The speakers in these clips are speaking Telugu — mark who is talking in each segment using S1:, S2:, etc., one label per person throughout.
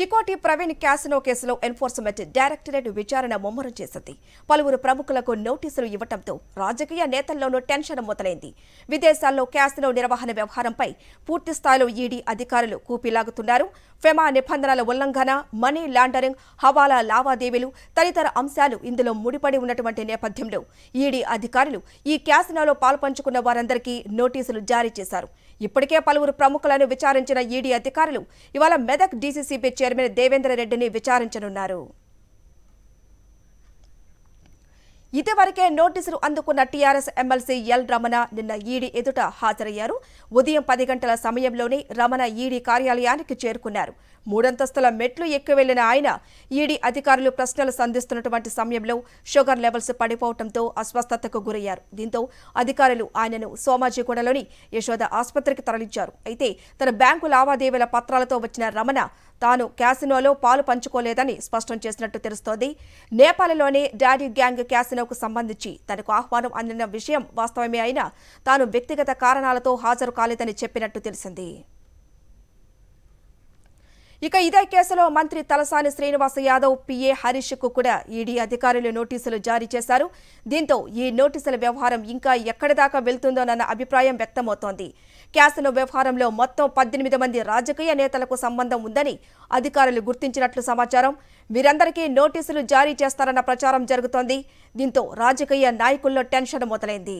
S1: చికోటి ప్రవీణ్ క్యాసినో కేసులో ఎన్ఫోర్స్మెంట్ డైరెక్టరేట్ విచారణ ముమ్మరం చేసింది పలువురు ప్రముఖులకు నోటీసులు ఇవ్వడంతో రాజకీయ నేతల్లోనూ టెన్షన్ మొదలైంది విదేశాల్లో క్యాసినో నిర్వహణ వ్యవహారంపై పూర్తి స్థాయిలో ఈడీ అధికారులు కూపిలాగుతున్నారు ఫెమా నిబంధనల ఉల్లంఘన మనీ లాండరింగ్ హవాలా లావాదేవీలు తదితర అంశాలు ఇందులో ముడిపడి ఉన్నటువంటి నేపథ్యంలో ఈడీ అధికారులు ఈ క్యాసినోలో పాల్పంచుకున్న వారందరికీ నోటీసులు జారీ చేశారు ఇప్పటికే పలువురు ప్రముఖులను విచారించిన ఈడీ అధికారులు ఇవాళ మెదక్ డీసీసీబీ చైర్మన్ దేవేందర్ రెడ్డిని విచారించనున్నారు ఇదివరకే నోటీసులు అందుకున్న టీఆర్ఎస్ ఎమ్మెల్సీ ఎల్ రమణ నిన్న ఈడీ ఎదుట హాజరయ్యారు ఉదయం పది గంటల సమయంలోనే రమణ ఈడీ కార్యాలయానికి చేరుకున్నారు మూడంతస్తుల మెట్లు ఎక్కి వెళ్లిన ఆయన ఈడీ అధికారులు ప్రశ్నలు సంధిస్తున్నటువంటి సమయంలో షుగర్ లెవెల్స్ పడిపోవడంతో అస్వస్థతకు గురయ్యారు దీంతో అధికారులు ఆయనను సోమాజీగూడలోని యశోద ఆసుపత్రికి తరలించారు అయితే తన బ్యాంకు లావాదేవీల పత్రాలతో వచ్చిన రమణ తాను క్యాసినోలో పాలు పంచుకోలేదని స్పష్టం చేసినట్టు తెలుస్తోంది నేపాల్లోని డాడీ గ్యాంగ్ క్యాసినోకు సంబంధించి తనకు ఆహ్వానం అందిన విషయం వాస్తవమే అయినా తాను వ్యక్తిగత కారణాలతో హాజరు కాలేదని చెప్పినట్టు తెలిసింది ఇక ఇదే కేసులో మంత్రి తలసాని శ్రీనివాస యాదవ్ పిఏ హరీష్ కు కూడా ఈడీ అధికారులు నోటీసులు జారీ చేశారు దీంతో ఈ నోటీసుల వ్యవహారం ఇంకా ఎక్కడి దాకా వెళ్తుందోనన్న అభిప్రాయం వ్యక్తమవుతోంది క్యాసినో వ్యవహారంలో మొత్తం పద్దెనిమిది మంది రాజకీయ నేతలకు సంబంధం ఉందని అధికారులు గుర్తించినట్లు సమాచారం వీరందరికీ నోటీసులు జారీ చేస్తారన్న ప్రచారం జరుగుతోంది దీంతో రాజకీయ నాయకుల్లో టెన్షన్ మొదలైంది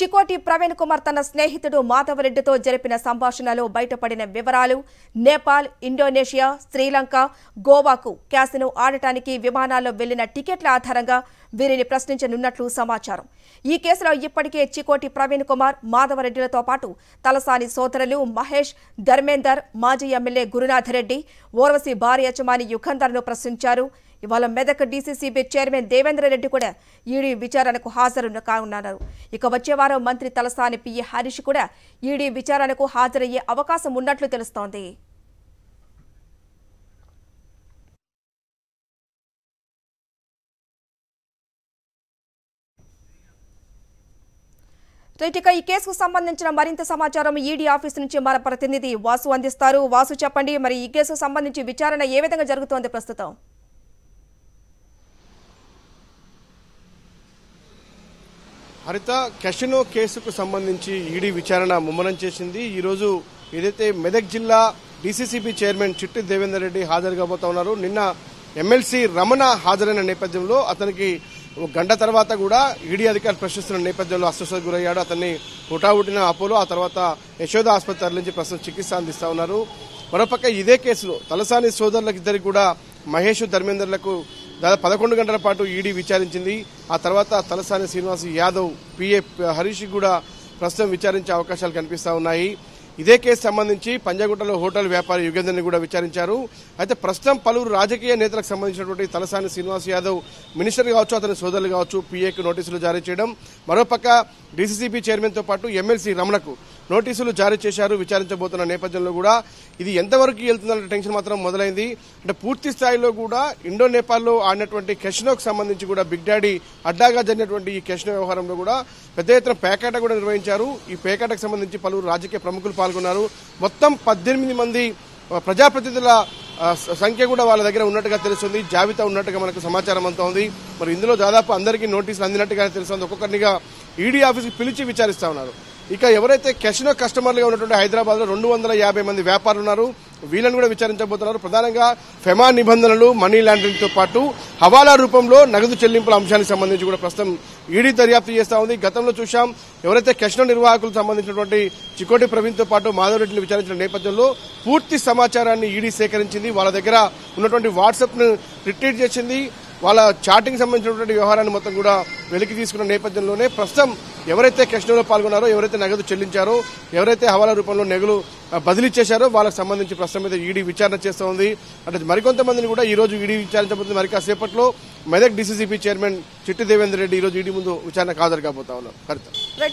S1: చికోటి ప్రవీణ్ కుమార్ తన స్నేహితుడు మాధవరెడ్డితో జరిపిన సంభాషణలో బయటపడిన వివరాలు నేపాల్ ఇండోనేషియా శ్రీలంక గోవాకు క్యాసిను ఆడటానికి విమానాల్లో వెళ్లిన టికెట్ల ఆధారంగా వీరిని ప్రశ్నించనున్నట్లు సమాచారం ఈ కేసులో ఇప్పటికే చికోటి ప్రవీణ్ కుమార్ మాధవరెడ్డిలతో పాటు తలసాని సోదరులు మహేష్ ధర్మేందర్ మాజీ ఎమ్మెల్యే గురునాథరెడ్డి ఓర్వశి భార్య యజమాని యుగంధర్ను ప్రశ్నించారు ఇవాళ మెదక్ డీసీసీబీ చైర్మన్ దేవేంద్ర రెడ్డి కూడా ఈడీ విచారణకు హాజరు కానున్నారు ఇక వచ్చే వారం మంత్రి తలసాని పిఏ హరీష్ కూడా ఈడీ విచారణకు హాజరయ్యే అవకాశం ఉన్నట్లు తెలుస్తోంది రైట్ ఈ కేసుకు సంబంధించిన మరింత సమాచారం ఈడీ ఆఫీస్ నుంచి మన ప్రతినిధి వాసు అందిస్తారు వాసు చెప్పండి మరి ఈ కేసుకు సంబంధించి విచారణ ఏ విధంగా జరుగుతోంది ప్రస్తుతం
S2: హరిత కెషినో కేసుకు సంబంధించి ఈడీ విచారణ ముమ్మరం చేసింది ఈరోజు ఏదైతే మెదక్ జిల్లా డీసీసీబీ చైర్మన్ చిట్టి దేవేందర్ రెడ్డి హాజరు కాబోతా ఉన్నారు నిన్న ఎమ్మెల్సీ రమణ హాజరైన నేపథ్యంలో అతనికి గంట తర్వాత కూడా ఈడీ అధికారులు ప్రశ్నిస్తున్న నేపథ్యంలో అస్వస్థతకు గురయ్యాడు అతన్ని హుటాహుటిన అపోలో ఆ తర్వాత యశోద ఆసుపత్రి తరలించి ప్రస్తుతం చికిత్స అందిస్తా ఉన్నారు మరోపక్క ఇదే కేసులో తలసాని సోదరులకు ఇద్దరికి కూడా మహేష్ ధర్మేందర్లకు దాదాపు పదకొండు గంటల పాటు ఈడీ విచారించింది ఆ తర్వాత తలసాని శ్రీనివాస్ యాదవ్ పిఏ హరీష్ కూడా ప్రస్తుతం విచారించే అవకాశాలు కనిపిస్తా ఉన్నాయి ఇదే కేసు సంబంధించి పంజాగుట్టలో హోటల్ వ్యాపారి యుగేందర్ని కూడా విచారించారు అయితే ప్రస్తుతం పలువురు రాజకీయ నేతలకు సంబంధించినటువంటి తలసాని శ్రీనివాస్ యాదవ్ మినిస్టర్ కావచ్చు అతని సోదరులు కావచ్చు పీఏకు నోటీసులు జారీ చేయడం మరోపక్క డీసీసీబీ తో పాటు ఎమ్మెల్సీ రమణకు నోటీసులు జారీ చేశారు విచారించబోతున్న నేపథ్యంలో కూడా ఇది ఎంతవరకు వెళ్తుందన్న టెన్షన్ మాత్రం మొదలైంది అంటే పూర్తి స్థాయిలో కూడా ఇండో నేపాల్లో ఆడినటువంటి కెషినోకు సంబంధించి కూడా బిగ్ డాడీ అడ్డాగా జరిగినటువంటి ఈ కెషినో వ్యవహారంలో కూడా పెద్ద ఎత్తున పేకాట కూడా నిర్వహించారు ఈ పేకాటకు సంబంధించి పలువురు రాజకీయ ప్రముఖులు పాల్గొన్నారు మొత్తం పద్దెనిమిది మంది ప్రజాప్రతినిధుల సంఖ్య కూడా వాళ్ళ దగ్గర ఉన్నట్టుగా తెలుస్తుంది జాబితా ఉన్నట్టుగా మనకు సమాచారం అంతా ఉంది మరి ఇందులో దాదాపు అందరికీ నోటీసులు అందినట్టుగా తెలుస్తుంది ఒక్కొక్కరినిగా ఈడీ ఆఫీస్కి పిలిచి విచారిస్తా ఉన్నారు ఇక ఎవరైతే కెసినో కస్టమర్లుగా ఉన్నటువంటి హైదరాబాద్లో రెండు వందల యాభై మంది వ్యాపారులు ఉన్నారు వీళ్ళను కూడా విచారించబోతున్నారు ప్రధానంగా ఫెమా నిబంధనలు మనీ తో పాటు హవాలా రూపంలో నగదు చెల్లింపుల అంశానికి సంబంధించి కూడా ప్రస్తుతం ఈడీ దర్యాప్తు చేస్తా ఉంది గతంలో చూశాం ఎవరైతే కష్ణ నిర్వాహకులకు సంబంధించినటువంటి చికోటి ప్రవీణ్తో పాటు మాధవరెడ్డిని విచారించిన నేపథ్యంలో పూర్తి సమాచారాన్ని ఈడీ సేకరించింది వాళ్ళ దగ్గర ఉన్నటువంటి వాట్సాప్ను రిట్రీట్ చేసింది వాళ్ళ చాటింగ్ సంబంధించినటువంటి వ్యవహారాన్ని మొత్తం కూడా వెలికి తీసుకున్న నేపథ్యంలోనే ప్రస్తుతం ఎవరైతే కష్టంలో పాల్గొన్నారో ఎవరైతే నగదు చెల్లించారో ఎవరైతే హవాలా రూపంలో నెగలు బదిలీ చేశారో వాళ్ళకి సంబంధించి ప్రస్తుతం మీద ఈడీ విచారణ చేస్తోంది అంటే మరికొంతమందిని కూడా ఈ రోజు ఈడీ విచారించబోతుంది మరి కాసేపట్లో మెదక్ డిసిసిపి చైర్మన్ చిట్టి దేవేందర్ రెడ్డి ఈ రోజు ఈడీ ముందు విచారణకు హాజరు కాబోతా ఉన్నారు